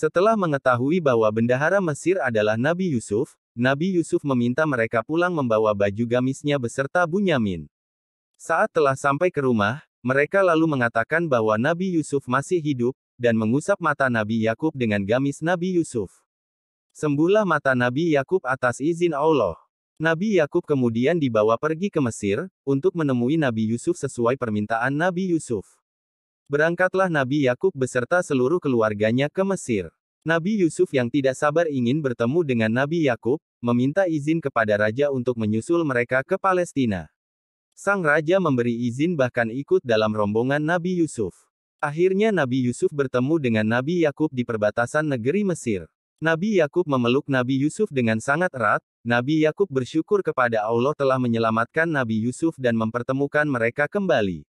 Setelah mengetahui bahwa bendahara Mesir adalah Nabi Yusuf, Nabi Yusuf meminta mereka pulang membawa baju gamisnya beserta Bunyamin. Saat telah sampai ke rumah, mereka lalu mengatakan bahwa Nabi Yusuf masih hidup, dan mengusap mata Nabi Yakub dengan gamis Nabi Yusuf. Sembuhlah mata Nabi Yakub atas izin Allah. Nabi Yakub kemudian dibawa pergi ke Mesir untuk menemui Nabi Yusuf sesuai permintaan Nabi Yusuf. Berangkatlah Nabi Yakub beserta seluruh keluarganya ke Mesir. Nabi Yusuf yang tidak sabar ingin bertemu dengan Nabi Yakub, meminta izin kepada raja untuk menyusul mereka ke Palestina. Sang raja memberi izin bahkan ikut dalam rombongan Nabi Yusuf. Akhirnya Nabi Yusuf bertemu dengan Nabi Yakub di perbatasan negeri Mesir. Nabi Yakub memeluk Nabi Yusuf dengan sangat erat. Nabi Yakub bersyukur kepada Allah telah menyelamatkan Nabi Yusuf dan mempertemukan mereka kembali.